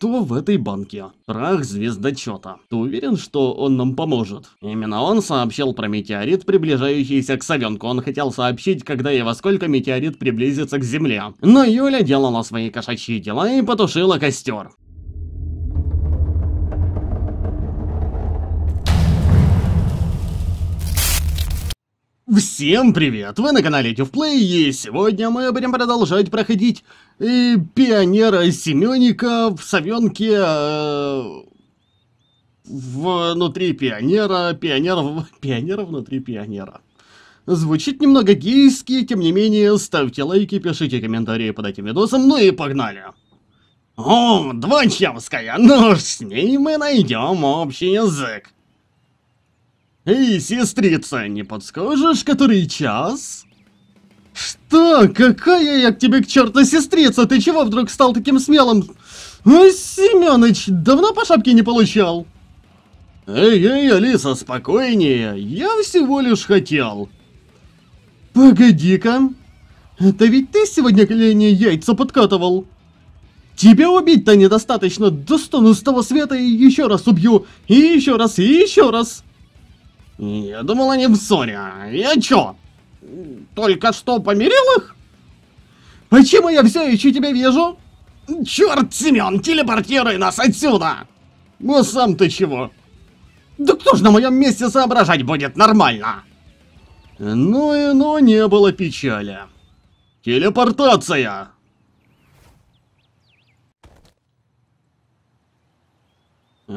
кто в этой банке. Прах звездочета. Ты уверен, что он нам поможет? Именно он сообщил про метеорит, приближающийся к Савенку. Он хотел сообщить, когда и во сколько метеорит приблизится к Земле. Но Юля делала свои кошачьи дела и потушила костер. Всем привет! Вы на канале Тюфплей, и сегодня мы будем продолжать проходить э, пионера Семёника в совенке э, внутри пионера, пионер, пионера внутри пионера. Звучит немного гейски, тем не менее, ставьте лайки, пишите комментарии под этим видосом, ну и погнали! О, Дванчевская, ну с ней мы найдем общий язык. «Эй, сестрица, не подскажешь, который час?» «Что? Какая я к тебе к черту сестрица? Ты чего вдруг стал таким смелым? Ой, Семёныч, давно по шапке не получал?» «Эй-эй, Алиса, спокойнее, я всего лишь хотел». «Погоди-ка, это ведь ты сегодня колене яйца подкатывал?» Тебя убить-то недостаточно, достану с того света и еще раз убью, и еще раз, и еще раз. Я думал, они в ссоре. Я чё? Только что помирил их? Почему я все еще тебя вижу? Черт, Семен, телепортируй нас отсюда! Ну сам ты чего? Да кто ж на моем месте соображать будет нормально? Ну и ну не было печали. Телепортация!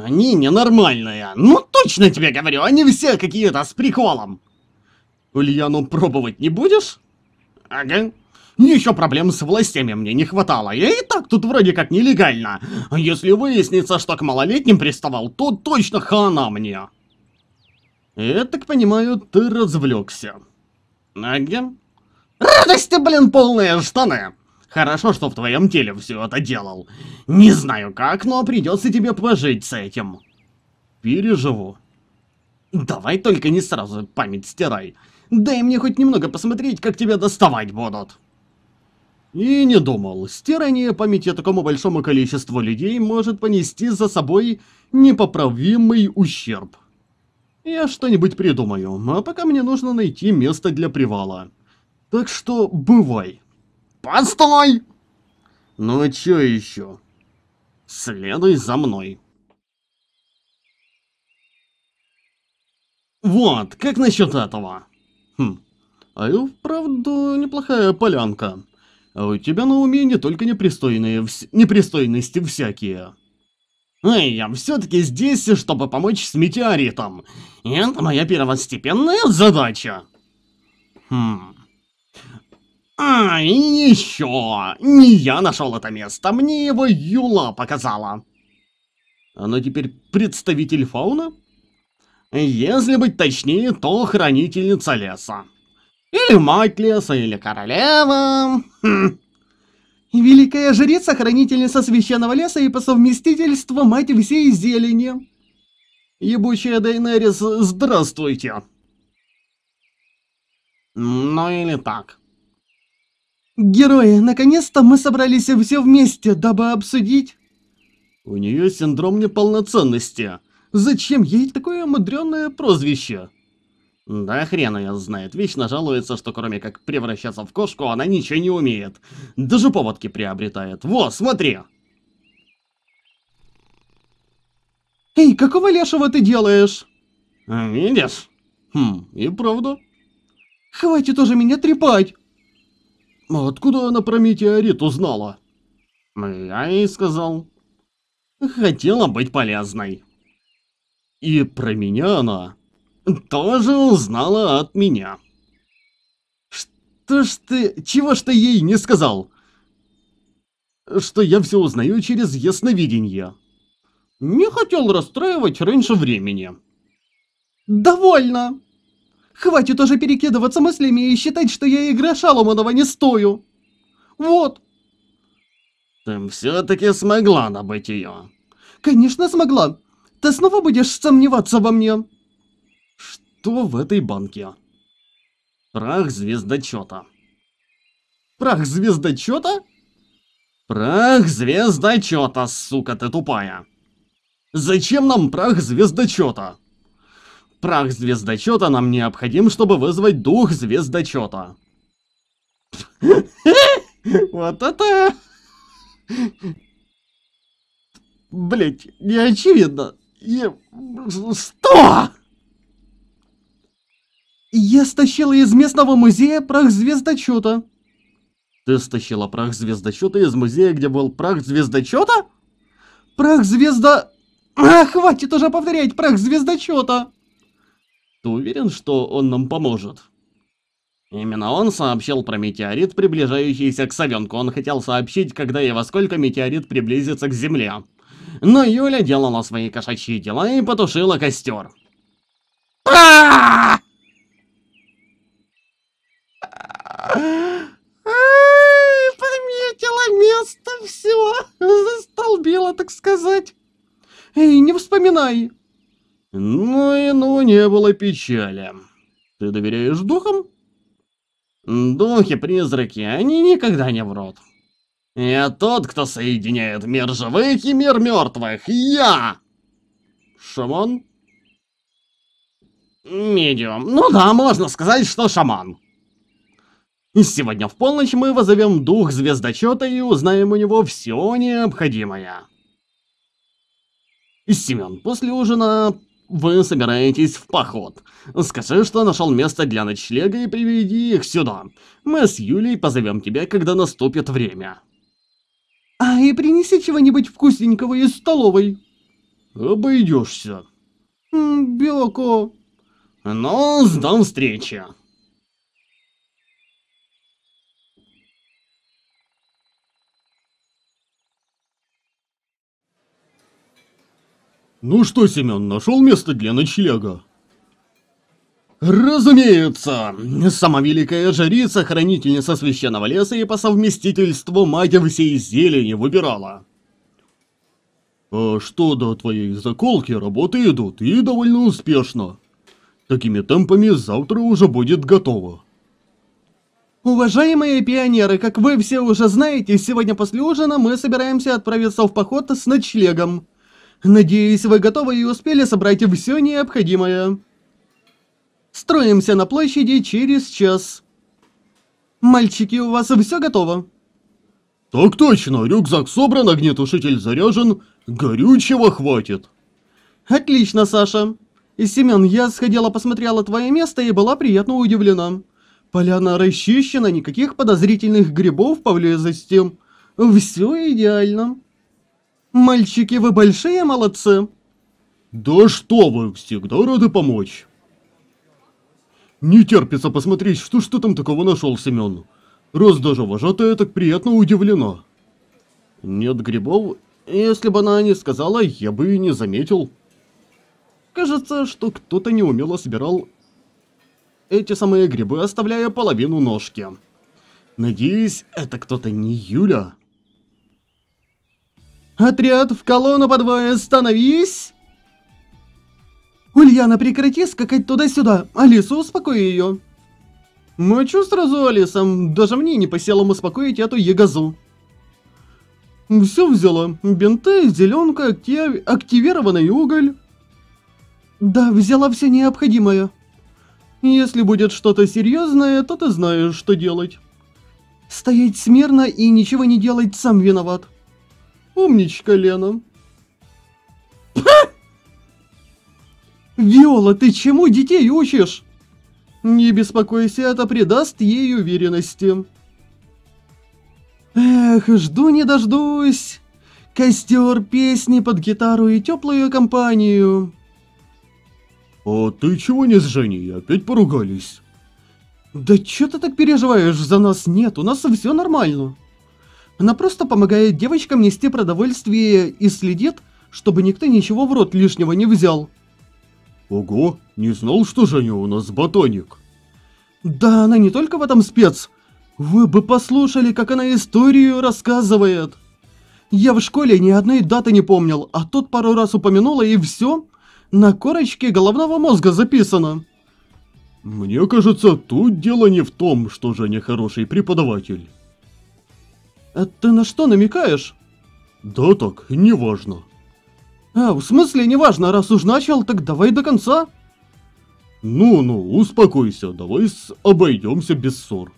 Они ненормальные. Ну точно тебе говорю, они все какие-то с приколом. Ульяну пробовать не будешь? Ага. Ну, Еще проблем с властями мне не хватало. Я и так тут вроде как нелегально. А если выяснится, что к малолетним приставал, то точно хана мне. Я так понимаю, ты развлекся. Ага. Радости, блин, полные штаны. Хорошо, что в твоем теле все это делал. Не знаю как, но придется тебе пожить с этим. Переживу. Давай только не сразу память стирай. Дай мне хоть немного посмотреть, как тебя доставать будут. И не думал, стирание памяти такому большому количеству людей может понести за собой непоправимый ущерб. Я что-нибудь придумаю, а пока мне нужно найти место для привала. Так что бывай. Постой! Ну чё еще? Следуй за мной. Вот, как насчет этого? Хм, а и вправду неплохая полянка. А у тебя на уме не только непристойные вс... непристойности всякие. Эй, я все-таки здесь, чтобы помочь с метеоритом. И это моя первостепенная задача. Хм... А, и еще! Не я нашел это место, мне его Юла показала. Она ну, теперь представитель фауна? Если быть точнее, то хранительница леса. Или мать леса, или королева. Хм. Великая жрица, хранительница священного леса и по совместительству мать всей зелени. Ебучая Дейнерис, здравствуйте. Ну или так. Герои, наконец-то мы собрались все вместе, дабы обсудить... У нее синдром неполноценности. Зачем ей такое мудреное прозвище? Да хрен ее знает, вечно жалуется, что кроме как превращаться в кошку, она ничего не умеет. Даже поводки приобретает. Во, смотри! Эй, какого лешего ты делаешь? Видишь? Хм, и правда. Хватит уже меня трепать! А «Откуда она про метеорит узнала?» «Я ей сказал». «Хотела быть полезной». «И про меня она?» «Тоже узнала от меня». «Что ж ты... Чего ж ты ей не сказал?» «Что я все узнаю через ясновидение». «Не хотел расстраивать раньше времени». «Довольно!» Хватит уже перекидываться мыслями и считать, что я игра Шаломанова не стою. Вот. Ты все-таки смогла набыть ее. Конечно смогла. Ты снова будешь сомневаться во мне. Что в этой банке? Прах звездочета. Прах звездочета? Прах звездочета, сука ты тупая. Зачем нам прах звездочета? Прах звездочета нам необходим, чтобы вызвать дух звездочета. Вот это... Блять, не очевидно. Что? Я стащила из местного музея прах звездочета. Ты стащила прах звездочета из музея, где был прах звездочета? Прах звезда... А, хватит уже повторять прах звездочета! Ты уверен, что он нам поможет? Именно он сообщил про метеорит, приближающийся к Совенку. Он хотел сообщить, когда и во сколько метеорит приблизится к Земле. Но Юля делала свои кошачьи дела и потушила костер. Пометила место все, застолбила, так сказать. Эй, не вспоминай. Ну и ну не было печали. Ты доверяешь духам? Духи-призраки, они никогда не врут. Я тот, кто соединяет мир живых и мир мертвых. Я! Шаман? Медиум. Ну да, можно сказать, что шаман. Сегодня в полночь мы вызовем дух звездочета и узнаем у него все необходимое. Семен, после ужина вы собираетесь в поход. Скажи, что нашел место для ночлега и приведи их сюда. Мы с Юлей позовем тебя, когда наступит время. А и принеси чего-нибудь вкусненького из столовой. Обойдешься. Белоко. Ну, с ждем встречи. Ну что, Семен, нашел место для ночлега? Разумеется! Сама великая жрица, хранительница священного леса и по совместительству мать всей зелени выбирала. А что до твоей заколки, работы идут, и довольно успешно. Такими темпами завтра уже будет готово. Уважаемые пионеры, как вы все уже знаете, сегодня после ужина мы собираемся отправиться в поход с ночлегом. Надеюсь, вы готовы и успели собрать все необходимое. Строимся на площади через час. Мальчики, у вас все готово? Так точно, рюкзак собран, огнетушитель заряжен, горючего хватит. Отлично, Саша. Семен, я сходила посмотрела твое место и была приятно удивлена. Поляна расчищена, никаких подозрительных грибов поблизости. Все идеально. Мальчики, вы большие молодцы. Да что вы, всегда рады помочь. Не терпится посмотреть, что что там такого нашел Семен. Раз даже вожатая так приятно удивлена. Нет грибов, если бы она не сказала, я бы и не заметил. Кажется, что кто-то неумело собирал эти самые грибы, оставляя половину ножки. Надеюсь, это кто-то не Юля. «Отряд, в колонну по двое, становись!» «Ульяна, прекрати скакать туда-сюда! Алису, успокой ее!» «Мочу сразу, Алиса! Даже мне не по силам успокоить эту ягозу!» «Все взяла. Бинты, зеленка, актив... активированный уголь...» «Да, взяла все необходимое!» «Если будет что-то серьезное, то ты знаешь, что делать!» «Стоять смирно и ничего не делать сам виноват!» Умничка, Лена. Ха! Виола, ты чему детей учишь? Не беспокойся, это придаст ей уверенности. Эх, жду не дождусь. Костер, песни под гитару и теплую компанию. А ты чего не с Женей? Опять поругались? Да что ты так переживаешь за нас? Нет, у нас все нормально. Она просто помогает девочкам нести продовольствие и следит, чтобы никто ничего в рот лишнего не взял. Ого, не знал, что Женя у нас батоник. Да, она не только в этом спец. Вы бы послушали, как она историю рассказывает. Я в школе ни одной даты не помнил, а тут пару раз упомянула и все. На корочке головного мозга записано. Мне кажется, тут дело не в том, что Женя хороший преподаватель. А ты на что намекаешь? Да так, неважно. А, в смысле неважно, раз уж начал, так давай до конца. Ну-ну, успокойся, давай обойдемся без ссор.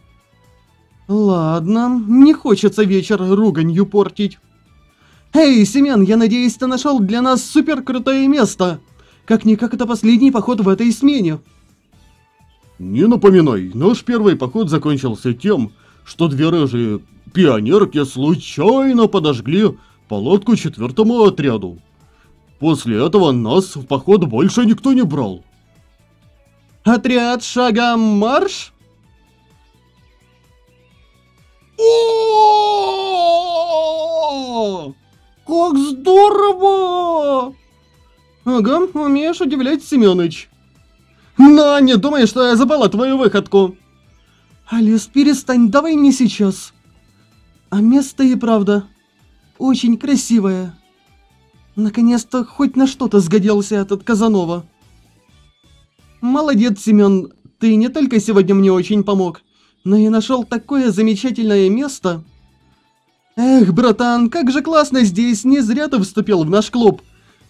Ладно, не хочется вечер руганью портить. Эй, Семен, я надеюсь, ты нашел для нас супер крутое место. Как-никак это последний поход в этой смене. Не напоминай, наш первый поход закончился тем, что две рыжие пионерки случайно подожгли палатку четвертому отряду. После этого нас в поход больше никто не брал. Отряд шагом марш? О! Как здорово! Ага, умеешь удивлять, Семёныч. Но не думай, что я забыла твою выходку. Алис, перестань, давай не сейчас. А место и правда очень красивое. Наконец-то хоть на что-то сгодился этот Казанова. Молодец, Семен, ты не только сегодня мне очень помог, но и нашел такое замечательное место. Эх, братан, как же классно здесь, не зря ты вступил в наш клуб.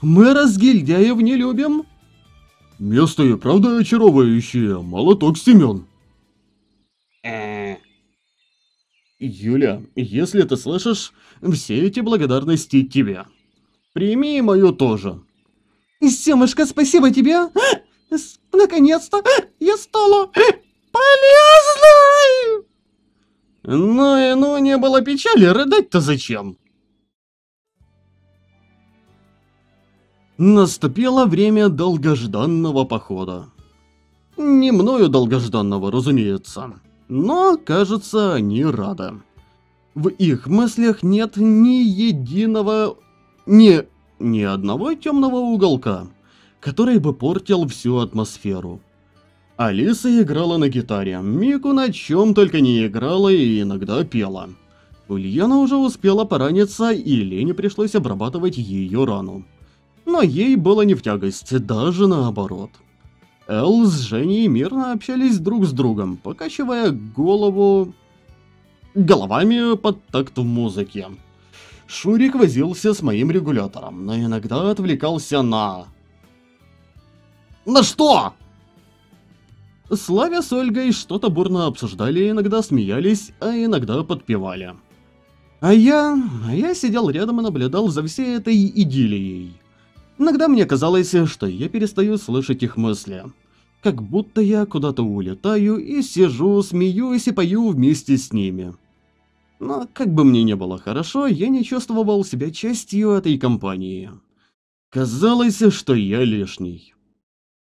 Мы разгильдяев не любим. Место и правда очаровывающее, молоток, Семен. э Юля, если ты слышишь, все эти благодарности тебе. Прими мою тоже. Семушка, спасибо тебе! Наконец-то я стала полезной! Ну и ну, не было печали, рыдать-то зачем? Наступило время долгожданного похода. Не мною долгожданного, разумеется но, кажется, они рады. В их мыслях нет ни единого... ни... ни одного темного уголка, который бы портил всю атмосферу. Алиса играла на гитаре, Мику на чем только не играла и иногда пела. Ульяна уже успела пораниться, и Лене пришлось обрабатывать ее рану. Но ей было не в тягость, даже наоборот. Эл с Женей мирно общались друг с другом, покачивая голову... головами под такт в музыке. Шурик возился с моим регулятором, но иногда отвлекался на... На что? Славя с Ольгой что-то бурно обсуждали, иногда смеялись, а иногда подпевали. А я... А я сидел рядом и наблюдал за всей этой идиллией. Иногда мне казалось, что я перестаю слышать их мысли. Как будто я куда-то улетаю и сижу, смеюсь и пою вместе с ними. Но как бы мне не было хорошо, я не чувствовал себя частью этой компании. Казалось, что я лишний.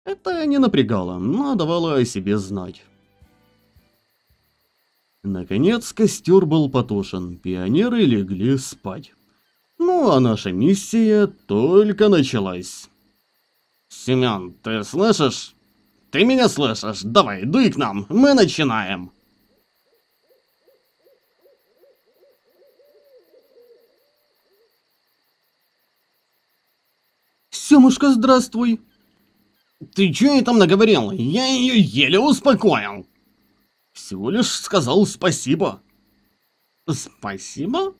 Это не напрягало, но давало о себе знать. Наконец костер был потушен, пионеры легли спать. Ну а наша миссия только началась. Семён, ты слышишь? Ты меня слышишь? Давай, дуй к нам, мы начинаем. Семушка, здравствуй. Ты чё ей там наговорил? Я ее еле успокоил. Всего лишь сказал спасибо. Спасибо?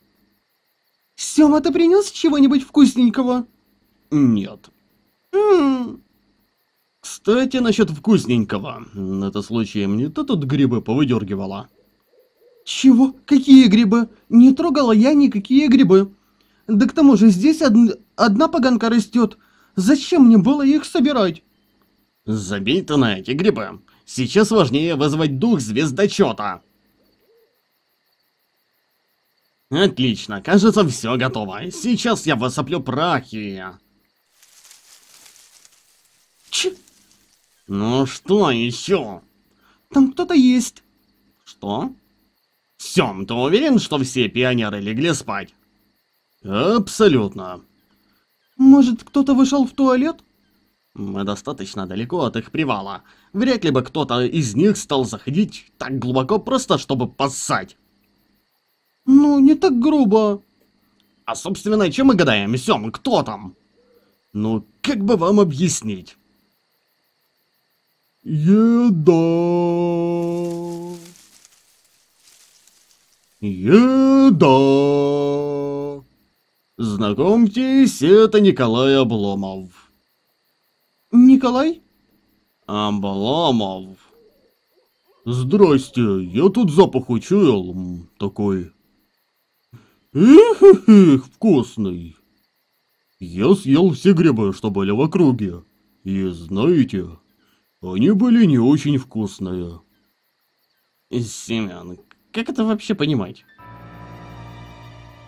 Сёма, ты принёс чего-нибудь вкусненького?» «Нет». «Ммм...» «Кстати, насчёт вкусненького. на Это случай мне ты тут грибы повыдергивала?» «Чего? Какие грибы? Не трогала я никакие грибы. Да к тому же здесь од... одна поганка растёт. Зачем мне было их собирать?» «Забей ты на эти грибы. Сейчас важнее вызвать дух звездочета!» Отлично, кажется, все готово. Сейчас я высоплю прахи. Ч? Ну что еще? Там кто-то есть. Что? Сем, ты уверен, что все пионеры легли спать? Абсолютно. Может, кто-то вышел в туалет? Мы достаточно далеко от их привала. Вряд ли бы кто-то из них стал заходить так глубоко просто, чтобы поссать. Ну, не так грубо. А, собственно, чем мы гадаем, Сём, кто там? Ну, как бы вам объяснить? Еда. Еда. Знакомьтесь, это Николай Обломов. Николай? Обломов. Здрасте, я тут запах учуял. Такой Эх, эх, эх, вкусный. Я съел все грибы, что были в округе. И знаете, они были не очень вкусные. Семен, как это вообще понимать?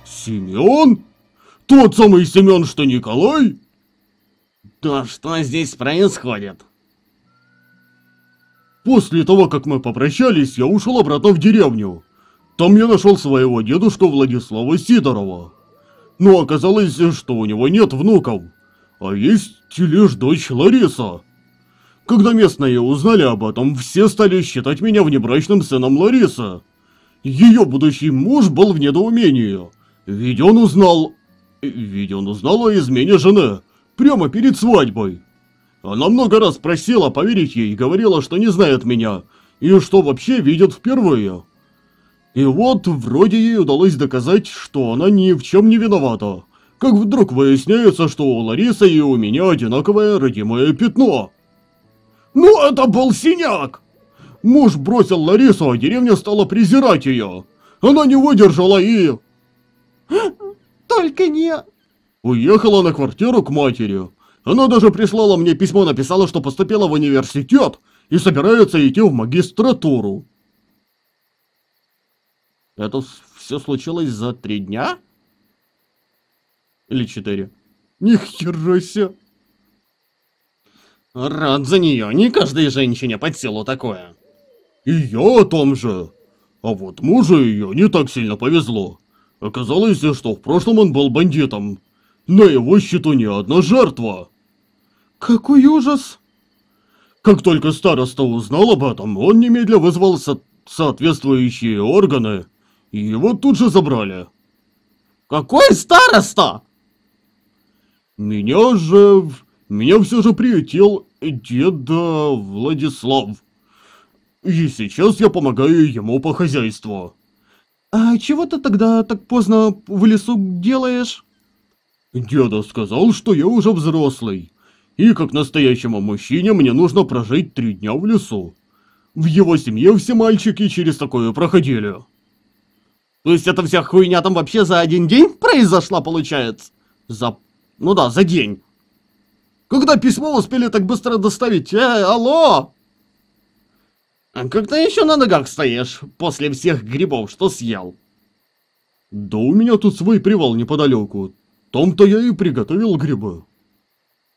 Семен? Тот самый Семен, что Николай? Да что здесь происходит? После того, как мы попрощались, я ушел обратно в деревню. Там я нашел своего дедушку Владислава Сидорова. Но оказалось, что у него нет внуков, а есть лишь дочь Лариса. Когда местные узнали об этом, все стали считать меня внебрачным сыном Ларисы. Ее будущий муж был в недоумении, ведь он узнал... Ведь он узнал о измене жены, прямо перед свадьбой. Она много раз просила поверить ей, говорила, что не знает меня, и что вообще видит впервые. И вот, вроде ей удалось доказать, что она ни в чем не виновата. Как вдруг выясняется, что у Ларисы и у меня одинаковое родимое пятно. Ну это был синяк! Муж бросил Ларису, а деревня стала презирать ее. Она не выдержала и... Только не... Уехала на квартиру к матери. Она даже прислала мне письмо, написала, что поступила в университет и собирается идти в магистратуру. Это все случилось за три дня? Или четыре? Нихера себе! Рад за нее, не каждой женщине под силу такое. И я о том же. А вот мужу ее не так сильно повезло. Оказалось, что в прошлом он был бандитом. На его счету не одна жертва. Какой ужас! Как только староста узнал об этом, он немедля вызвал со соответствующие органы и его тут же забрали. Какой староста? Меня же... Меня все же приютил деда э, Владислав. И сейчас я помогаю ему по хозяйству. А чего ты тогда так поздно в лесу делаешь? Деда сказал, что я уже взрослый. И как настоящему мужчине мне нужно прожить три дня в лесу. В его семье все мальчики через такое проходили. То есть эта вся хуйня там вообще за один день произошла, получается? За... Ну да, за день. Когда письмо успели так быстро доставить? Э, алло! А как ты еще на ногах стоишь после всех грибов, что съел? Да у меня тут свой привал неподалеку. Там-то я и приготовил грибы.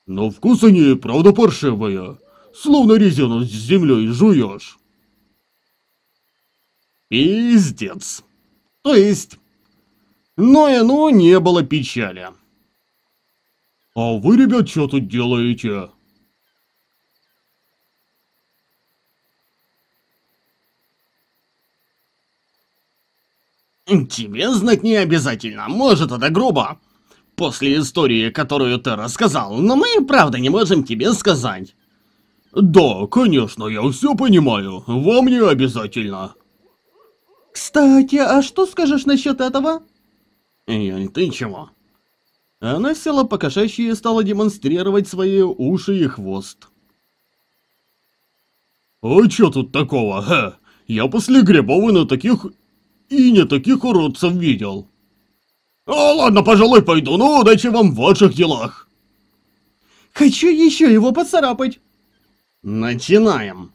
Но вкус они правда паршивые. Словно резину с землей жуешь. Пиздец. То есть... Но и ну не было печали. «А вы, ребят, что тут делаете?» «Тебе знать не обязательно, может это грубо. После истории, которую ты рассказал, но мы правда не можем тебе сказать». «Да, конечно, я все понимаю, вам не обязательно». Кстати, а что скажешь насчет этого? Июнь, ты чего? Она села покошачьи и стала демонстрировать свои уши и хвост. А чё тут такого, ха? Я после Грибовы на таких и не таких уродцев видел. А ладно, пожалуй, пойду, ну удачи вам в ваших делах. Хочу еще его поцарапать. Начинаем.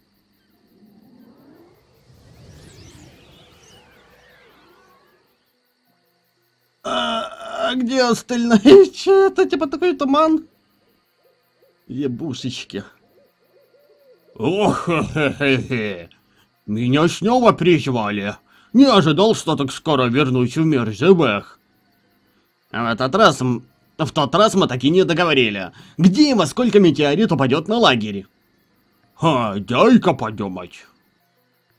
А где остальные? Че это типа такой туман? Ебусечки! Ох, хе хе хе Меня снова призвали. Не ожидал, что так скоро вернусь в мир живых. А в этот раз... В тот раз мы таки не договорили. Где и во сколько метеорит упадет на лагерь? Ха, дай-ка подумать.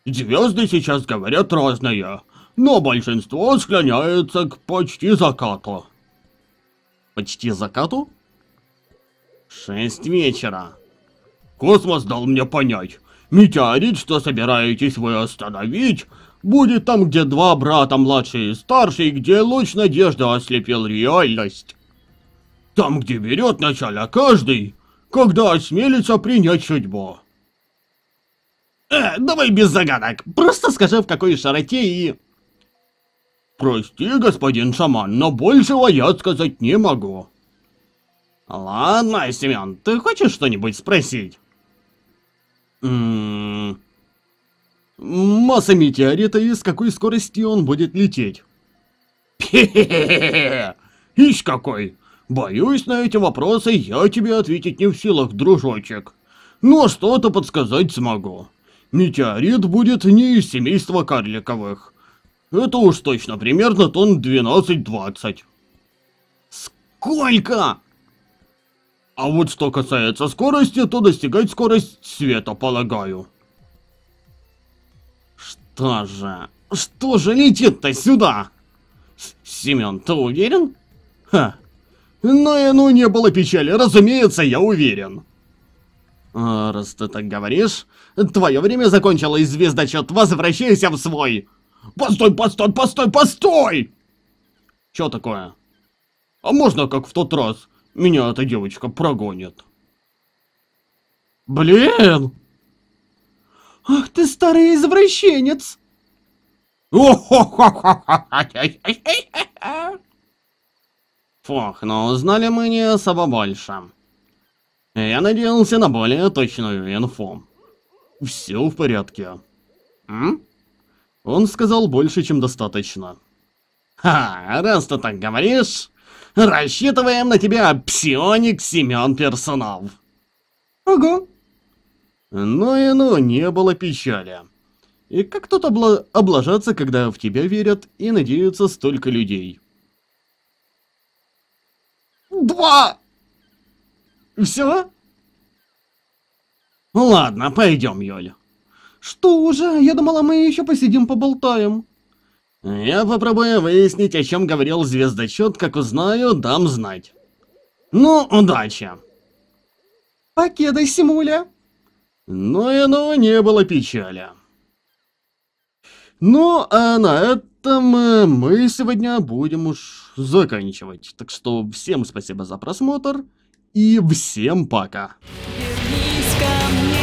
Звезды сейчас говорят разное но большинство склоняется к почти закату. Почти закату? Шесть вечера. Космос дал мне понять. Метеорит, что собираетесь вы остановить, будет там, где два брата, младший и старший, где луч надежды ослепил реальность. Там, где берет начало каждый, когда осмелится принять судьбу. Э, давай без загадок, просто скажи, в какой широте и... «Прости, господин шаман, но большего я сказать не могу». «Ладно, Семен, ты хочешь что-нибудь спросить?» «Ммм...» «Масса метеорита и с какой скоростью он будет лететь?» «Хе-хе-хе-хе! Ишь какой! Боюсь, на эти вопросы я тебе ответить не в силах, дружочек. Но что-то подсказать смогу. Метеорит будет не из семейства карликовых. Ну, это уж точно, примерно тонн 12-20. Сколько? А вот что касается скорости, то достигать скорость света, полагаю. Что же? Что же летит-то сюда? Семен, ты уверен? Ха. Но ну и ну не было печали, разумеется, я уверен. А, раз ты так говоришь, твое время закончилось, звездочет, возвращайся в свой... Постой, постой, постой, постой! Чё такое? А можно, как в тот раз, меня эта девочка прогонит? Блин! Ах ты старый извращенец! Фух, но ну, узнали мы не особо больше. Я надеялся на более точную инфу. Все в порядке. М? Он сказал больше, чем достаточно. «Ха, раз ты так говоришь, рассчитываем на тебя, псионик Семен Персонов!» «Ого!» Ну и ну, не было печали. И как тут обла облажаться, когда в тебя верят и надеются столько людей? Два! Все? Ладно, пойдем, Юль. «Что уже? Я думала, мы еще посидим поболтаем». «Я попробую выяснить, о чем говорил звездочет, как узнаю, дам знать». «Ну, удачи!» «Покедай, Симуля!» Ну и оно ну, не было печали. Ну, а на этом э, мы сегодня будем уж заканчивать. Так что всем спасибо за просмотр и всем пока. Вернись ко мне.